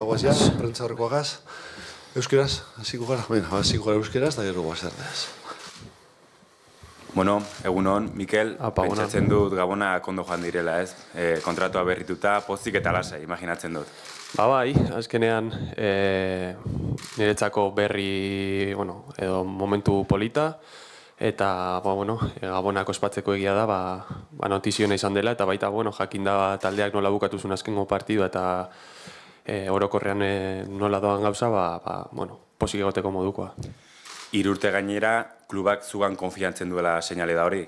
Guaz, prentza horrekoagaz. Euskeraz, hasiko gara. Bueno, hasiko gara euskeraz, da gero Bueno, egun hon, Mikel, pentsatzen dut gabona kondo joan direla, ez? Eh, kontratua berrituta, pozik eta lasa, imaginatzen dut. Ba bai, azkenean eh, niretzako berri, bueno, edo momentu polita, eta, ba, bueno, gabonako espatzeko egia da, ba, ba nahi izan dela, eta baita, bueno, jakin da taldeak nola bukatuzun azkengo partidu, eta e, orokorrean e, nola doan gauza, ba, ba, bueno, posik egoteko modukoa. Irurte gainera, klubak zugan konfiantzen duela seinale da hori?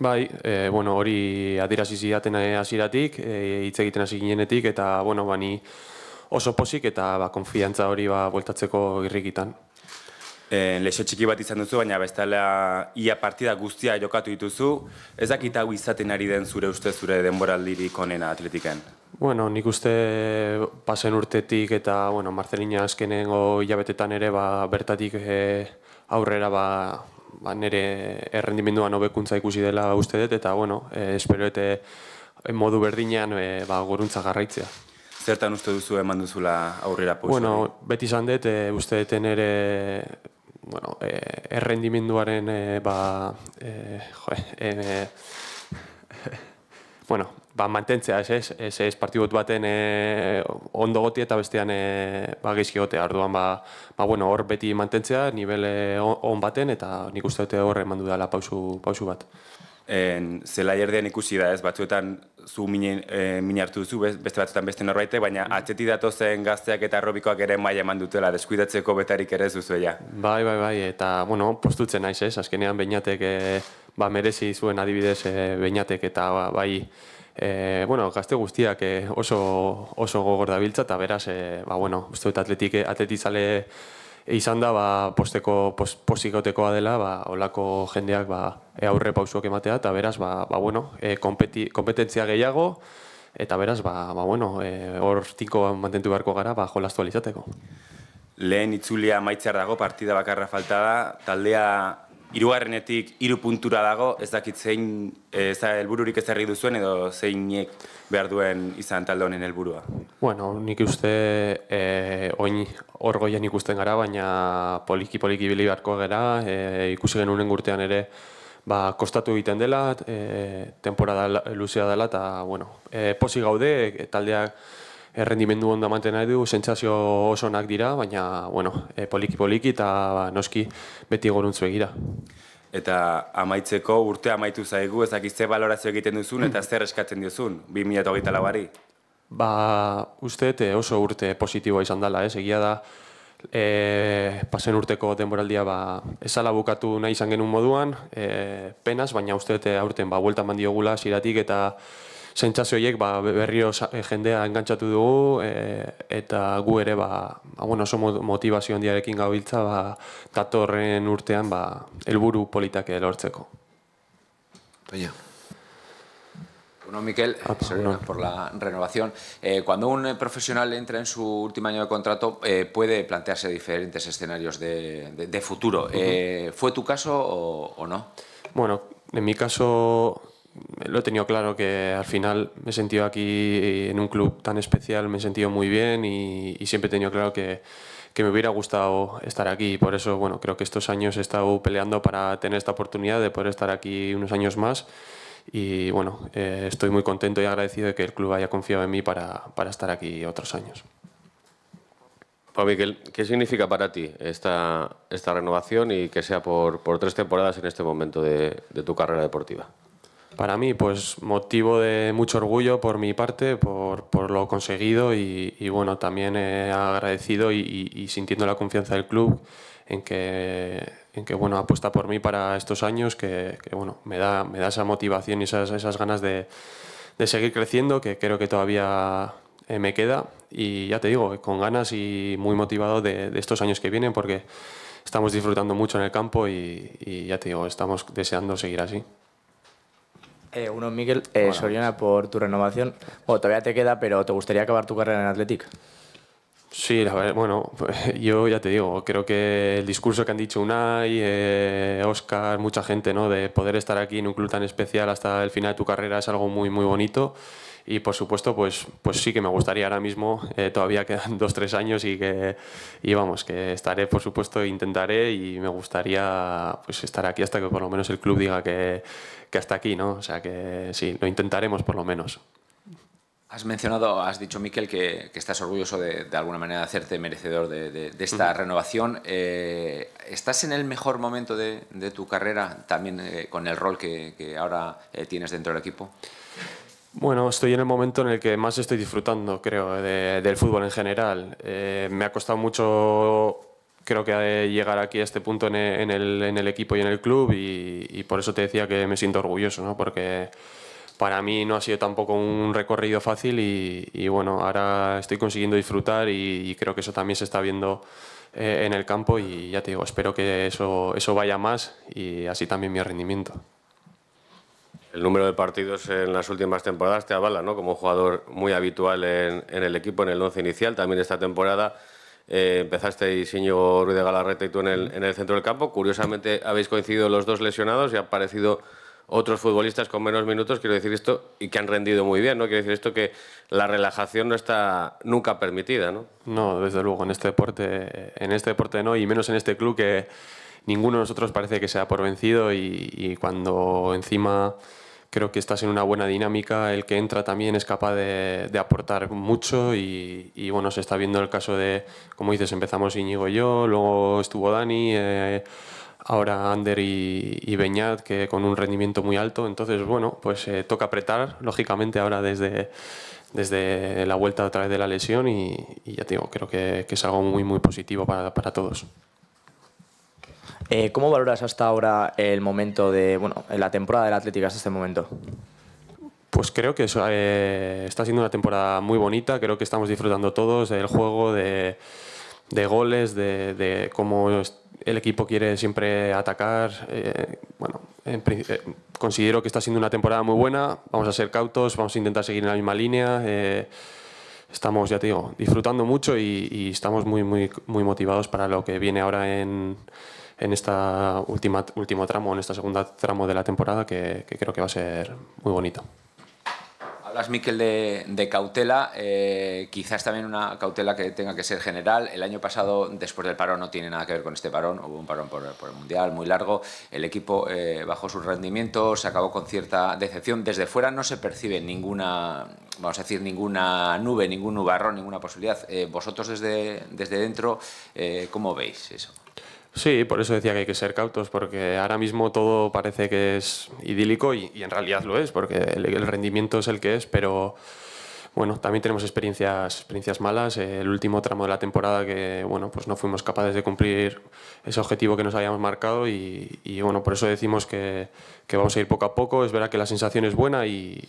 Bai, e, bueno, hori adirazizi daten aziratik, e, hitz egiten hasi ginenetik, eta bueno, bani oso posik eta ba, konfiantza hori ba, bueltatzeko irrikitan eh, txiki bat izan duzu, baina bestela ia partida guztia jokatu dituzu, ez dakit hau izaten ari den zure uste zure denboraldiri onena atletiken? Bueno, nik uste pasen urtetik eta bueno, Marcelina azkenengo hilabetetan ere ba, bertatik eh, aurrera ba, ba, nire errendimenduan hobekuntza ikusi dela uste dut eta bueno, e, espero eta eh, modu berdinean e, ba, goruntza garraitzea. Zertan uste duzu eman duzula aurrera Bueno, beti izan dut, e, uste dut nire bueno, eh, errendimenduaren eh, ba, eh, jo, eh, bueno, ba, mantentzea, ez ez, ez, ez partibot baten eh, ondo goti eta bestean eh, ba, gizki gotea, arduan ba, ba, bueno, hor beti mantentzea, nivele eh, on, baten eta nik uste dute horre mandu dela pausu, pausu bat en, zela jerdean ikusi da, ez, batzuetan zu minartu e, eh, hartu duzu, beste batzuetan beste norbait, baina mm-hmm. atzeti dato zen gazteak eta robikoak ere maila eman dutela, deskuidatzeko betarik ere zuzu ja. Bai, bai, bai, eta, bueno, postutzen naiz, ez, azkenean beinatek, eh, ba, merezi zuen adibidez e, eh, beinatek eta, ba, bai, bueno, gazte guztiak oso, oso gogor da biltza, eta beraz, ba, bueno, atletik, atletizale, E izan da ba, posteko posikotekoa dela ba, olako jendeak ba, e aurre pausuak ematea eta beraz ba, ba, bueno, e, kompeti, kompetentzia gehiago eta beraz ba, ba, bueno, e, hor tinko mantentu beharko gara ba, jolastu Lehen itzulia maitzer dago partida bakarra falta da, taldea irugarrenetik hiru puntura dago, ez dakit zein eh, za, helbururik ez herri duzuen edo zeinek behar duen izan talde honen helburua. Bueno, nik uste e, oin hor goian ikusten gara, baina poliki poliki bili beharko gara, eh, ikusi genuen urtean ere ba, kostatu egiten dela, e, temporada luzea dela, eta bueno, e, posi gaude, taldeak errendimendu ondo da nahi du, sentsazio oso nak dira, baina, bueno, e, poliki poliki eta ba, noski beti goruntzu egira. Eta amaitzeko urte amaitu zaigu ezakizte balorazio egiten duzun eta zer eskatzen diozun, 2008 labari? Ba, uste eh, oso urte positiboa izan dela, ez, egia da, e, pasen urteko denboraldia ba, esala bukatu nahi izan genuen moduan, e, penaz, baina uste aurten ba, bueltan mandiogula ziratik eta sentsazio horiek ba, berrio eh, jendea engantxatu dugu e, eta gu ere ba, bueno, oso motivazio va gabiltza ba, datorren urtean ba, helburu politake lortzeko. Toño. Bueno, Miquel, ah, eh, por la renovación. cuando un profesional entra en su último año de contrato, puede plantearse diferentes escenarios de, futuro. ¿Fue tu caso o, o no? Bueno, en mi caso lo he tenido claro que al final me he sentido aquí en un club tan especial, me he sentido muy bien y, siempre he tenido claro que, que, me hubiera gustado estar aquí. por eso, bueno, creo que estos años he estado peleando para tener esta oportunidad de poder estar aquí unos años más. Y bueno, eh, estoy muy contento y agradecido de que el club haya confiado en mí para, para estar aquí otros años. Pablo ¿qué significa para ti esta, esta renovación y que sea por, por tres temporadas en este momento de, de tu carrera deportiva? para mí, pues motivo de mucho orgullo por mi parte, por, lo conseguido y, bueno, también agradecido y, sintiendo la confianza del club en que, en que bueno, apuesta por mí para estos años, que, bueno, me da, me da esa motivación y esas, esas ganas de, de, seguir creciendo, que creo que todavía eh, me queda. Y ya te digo, con ganas y muy motivado de estos años que vienen, porque estamos disfrutando mucho en el campo y ya te digo, estamos deseando seguir así. Eh, uno, Miguel eh, Soriana, por tu renovación. Bueno, todavía te queda, pero ¿te gustaría acabar tu carrera en Athletic? Sí, bueno, yo ya te digo, creo que el discurso que han dicho Unai, Oscar, eh, mucha gente, ¿no? De poder estar aquí en un club tan especial hasta el final de tu carrera es algo muy, muy bonito y por supuesto, pues, pues sí que me gustaría ahora mismo, eh, todavía quedan dos, tres años y que, y vamos, que estaré, por supuesto, intentaré y me gustaría pues estar aquí hasta que por lo menos el club diga que, que hasta aquí, ¿no? O sea que sí, lo intentaremos por lo menos. Has mencionado, has dicho, Miquel, que, que estás orgulloso de, de, alguna manera de hacerte merecedor de, de, esta renovación. Eh, ¿Estás en el mejor momento de, tu carrera también eh, con el rol que, que ahora tienes dentro del equipo? Bueno, estoy en el momento en el que más estoy disfrutando, creo, del fútbol en general. Eh, me ha costado mucho, creo que, eh, llegar aquí a este punto eh, en el, equipo y en el club y, por eso te decía que me siento orgulloso, ¿no? porque para mí no ha sido tampoco un recorrido fácil y, bueno, ahora estoy consiguiendo disfrutar y, creo que eso también se está viendo en el campo y ya te digo, espero que eso vaya más y así también mi rendimiento. El número de partidos en las últimas temporadas te avala, ¿no? Como jugador muy habitual en, el equipo, en el once inicial, también esta temporada. Eh, empezaste Isiño Ruiz de Galarreta y tú en el, centro del campo. Curiosamente habéis coincidido los dos lesionados y han aparecido otros futbolistas con menos minutos, quiero decir esto, y que han rendido muy bien, ¿no? Quiero decir esto que la relajación no está nunca permitida, ¿no? No, desde luego, en este deporte, en este deporte no, y menos en este club que ninguno de nosotros parece que sea por vencido y, cuando encima creo que estás en una buena dinámica, el que entra también es capaz de, aportar mucho y, bueno, se está viendo el caso de, como dices, empezamos Íñigo y yo, luego estuvo Dani. Eh, ahora Ander y, Beñat, que con un rendimiento muy alto. Entonces, bueno, pues eh, toca apretar, lógicamente, ahora desde, desde la vuelta a través de la lesión y, ya te digo, creo que, que, es algo muy, muy positivo para, para todos. Eh, ¿Cómo valoras hasta ahora el momento de, bueno, la temporada del Atlético hasta este momento? Pues creo que eh, está siendo una temporada muy bonita, creo que estamos disfrutando todos del juego, de, goles, de, cómo el equipo quiere siempre atacar. Eh, bueno, considero que está siendo una temporada muy buena, vamos a ser cautos, vamos a intentar seguir en la misma línea. estamos, ya te digo, disfrutando mucho y, estamos muy, muy motivados para lo que viene ahora en, en esta última, último tramo, en esta segunda tramo de la temporada, que, que creo que va a ser muy bonito. Hablas, Miquel, de, de cautela. Eh, quizás también una cautela que tenga que ser general. El año pasado, después del parón, no tiene nada que ver con este parón. Hubo un parón por, por el Mundial muy largo. El equipo eh, bajó sus rendimientos, se acabó con cierta decepción. Desde fuera no se percibe ninguna, vamos a decir, ninguna nube, ningún nubarrón, ninguna posibilidad. Eh, vosotros desde, desde dentro, eh, ¿cómo veis eso? Sí, por eso decía que hay que ser cautos, porque ahora mismo todo parece que es idílico y, en realidad lo es, porque el, rendimiento es el que es, pero bueno, también tenemos experiencias, experiencias malas. El último tramo de la temporada que bueno, pues no fuimos capaces de cumplir ese objetivo que nos habíamos marcado y, bueno, por eso decimos que, vamos a ir poco a poco. Es verdad que la sensación es buena, y,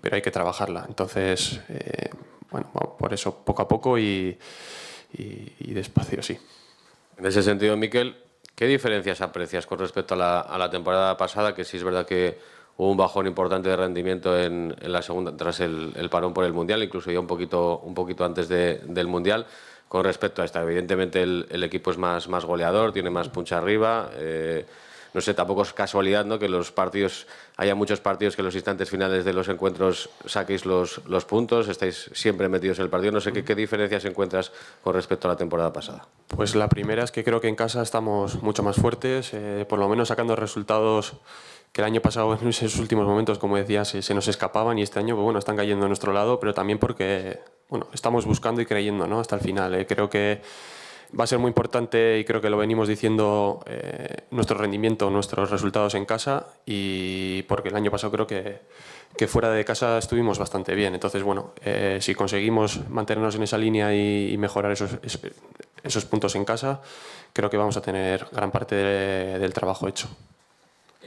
pero hay que trabajarla. Entonces, eh, bueno, por eso poco a poco y despacio, sí. En ese sentido, Miquel, ¿qué diferencias aprecias con respecto a la, temporada pasada? Que sí es verdad que hubo un bajón importante de rendimiento en, la segunda, tras el, parón por el Mundial, incluso ya un poquito, un poquito antes del Mundial. Con respecto a esta, evidentemente el, equipo es más, goleador, tiene más puncha arriba. Eh, no sé, tampoco es casualidad ¿no? que los partidos, haya muchos partidos que en los instantes finales de los encuentros saquéis los, los puntos, estáis siempre metidos en el partido. No sé qué, diferencias encuentras con respecto a la temporada pasada. Pues la primera es que creo que en casa estamos mucho más fuertes, eh, por lo menos sacando resultados que el año pasado en sus últimos momentos, como decía, se, nos escapaban y este año, pues bueno, están cayendo a nuestro lado, pero también porque, bueno, estamos buscando y creyendo, ¿no? Hasta el final. Eh. Creo que va a ser muy importante y creo que lo venimos diciendo eh, nuestro rendimiento, nuestros resultados en casa y porque el año pasado creo que, fuera de casa estuvimos bastante bien. Entonces, bueno, eh, si conseguimos mantenernos en esa línea y, mejorar esos, puntos en casa, creo que vamos a tener gran parte del trabajo hecho.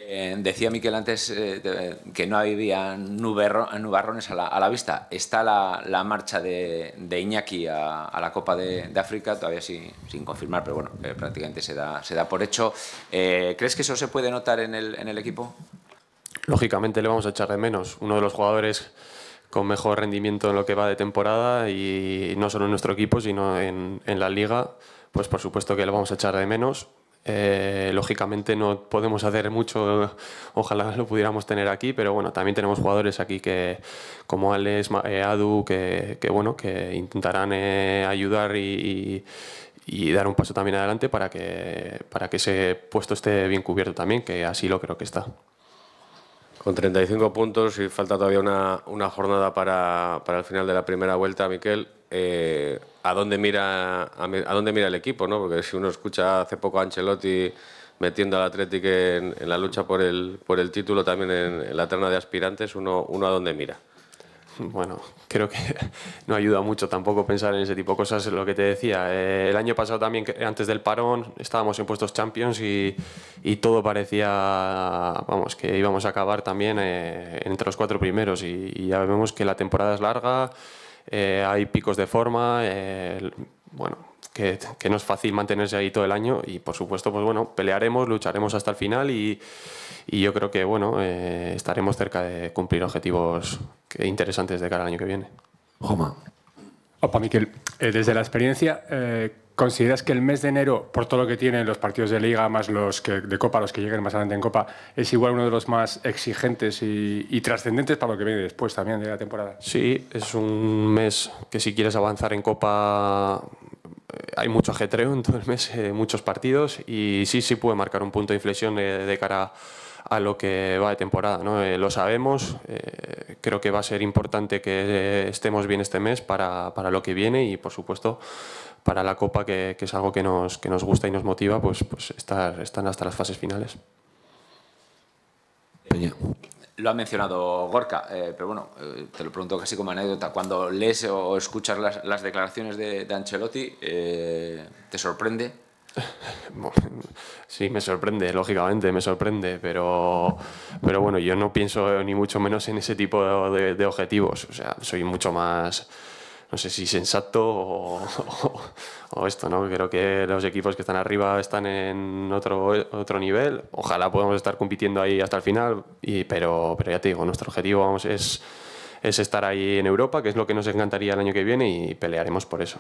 Eh, decía Miquel antes eh, que no había nubarrones a la, vista. Está la, marcha de, Iñaki a, la Copa de, África, todavía sin confirmar, pero bueno, eh, prácticamente se da, se da por hecho. ¿Crees que eso se puede notar en el, equipo? Lógicamente le vamos a echar de menos. Uno de los jugadores con mejor rendimiento en lo que va de temporada y no solo en nuestro equipo, sino en, la liga, pues por supuesto que le vamos a echar de menos eh, lógicamente no podemos hacer mucho, ojalá lo pudiéramos tener aquí, pero bueno, también tenemos jugadores aquí que, como Alex, eh, Adu, que, bueno, que intentarán eh, ayudar y, dar un paso también adelante para que, para que ese puesto esté bien cubierto también, que así lo creo que está. Con 35 puntos y falta todavía una, jornada para, para, el final de la primera vuelta, Miquel, eh, a, dónde mira, a, dónde mira el equipo, ¿no? Porque si uno escucha hace poco a Ancelotti metiendo al Atlético en, la lucha por el, por el título, también en, la terna de aspirantes, uno, uno a dónde mira bueno, creo que no ayuda mucho tampoco pensar en ese tipo de cosas, lo que te decía. Eh, el año pasado también, antes del parón, estábamos en puestos Champions y, y todo parecía, vamos, que íbamos a acabar también eh, entre los cuatro primeros y, y ya vemos que la temporada es larga. Eh, hay picos de forma, eh, bueno, que, no es fácil mantenerse ahí todo el año y por supuesto, pues bueno, pelearemos, lucharemos hasta el final y, yo creo que, bueno, eh, estaremos cerca de cumplir objetivos interesantes de cara al año que viene. Opa, Miquel, desde la experiencia, ¿Consideras que el mes de enero, por todo lo que tienen los partidos de liga, más los que, de copa, los que lleguen más adelante en copa, es igual uno de los más exigentes y, trascendentes para lo que viene después también de la temporada? Sí, es un mes que si quieres avanzar en copa eh, hay mucho ajetreo en todo el mes, eh, muchos partidos y sí, sí puede marcar un punto de inflexión de, cara a lo que va de temporada. ¿no? Eh, lo sabemos, creo que va a ser importante que estemos bien este mes para, para lo que viene y por supuesto para la Copa, que, es algo que nos, que nos, gusta y nos motiva, pues, pues estar, están hasta las fases finales. Lo ha mencionado Gorka, eh, pero bueno, eh, te lo pregunto casi como anécdota. Cuando lees o escuchas las, las declaraciones de, de Ancelotti, eh, ¿te sorprende? Sí, me sorprende, lógicamente, me sorprende, pero, pero bueno, yo no pienso ni mucho menos en ese tipo de objetivos. O sea, soy mucho más no sé si sensato o, o, esto, ¿no? Creo que los equipos que están arriba están en otro, otro nivel. Ojalá podamos estar compitiendo ahí hasta el final, y, pero, pero ya te digo, nuestro objetivo vamos, es, es estar ahí en Europa, que es lo que nos encantaría el año que viene y pelearemos por eso.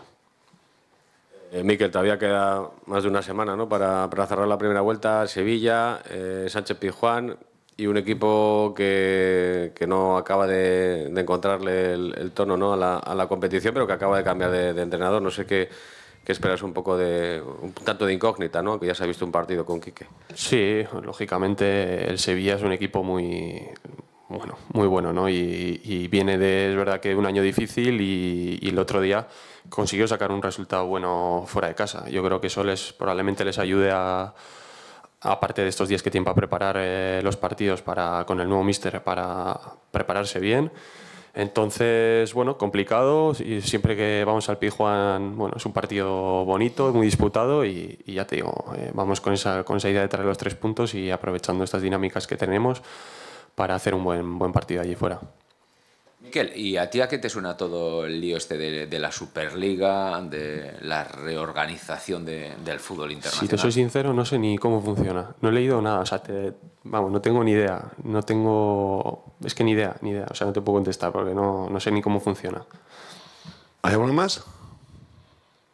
Eh, Miquel, todavía queda más de una semana ¿no? para, para cerrar la primera vuelta. Sevilla, eh, Sánchez Pijuán, y un equipo que, no acaba de, encontrarle el, tono a, la, competición, pero que acaba de cambiar de, entrenador. No sé qué, esperas un poco de un tanto de incógnita, ¿no? que ya se ha visto un partido con Quique. Sí, lógicamente el Sevilla es un equipo muy bueno, muy bueno, ¿no? Y, viene de, es verdad que un año difícil y, y el otro día consiguió sacar un resultado bueno fuera de casa. Yo creo que eso les probablemente les ayude a aparte de estos días que tiene para preparar eh, los partidos para, con el nuevo míster, para prepararse bien. Entonces, bueno, complicado. Y siempre que vamos al Pijuan, bueno, es un partido bonito, muy disputado y, ya te digo, eh, vamos con esa, con idea de traer los tres puntos y aprovechando estas dinámicas que tenemos para hacer un buen, buen partido allí fuera. ¿y a ti a qué te suena todo el lío este de, la Superliga, de la reorganización del fútbol internacional? Si te soy sincero, no sé ni cómo funciona. No he leído nada, o sea, te, vamos, no tengo ni idea. No tengo... Es que ni idea, ni idea. O sea, no te puedo contestar porque no, sé ni cómo funciona. ¿Hay alguno más?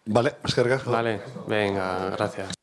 Vale, es que Vale, venga, gracias.